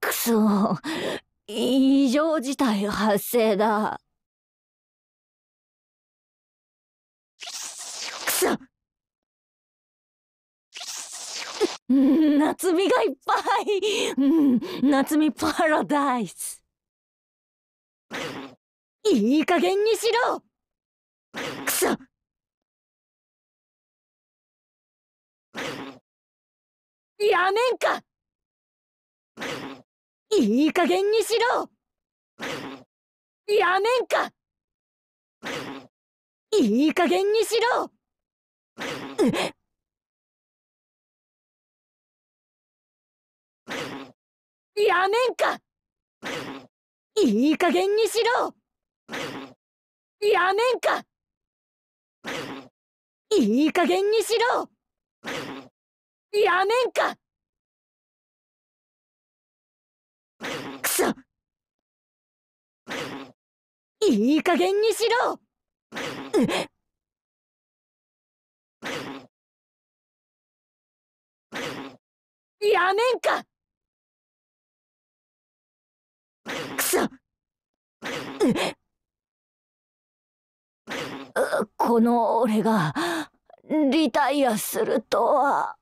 くそ異常事態発生だくそ夏美がいっぱい、ん、夏美パラダイスいい加減にしろやめんかいい加減にしろやめんかいい加減にしろやめんかいい加減にしろやめんかいい加減にしろやめんかくそいい加減にしろやめんかくそこの俺がリタイアするとは。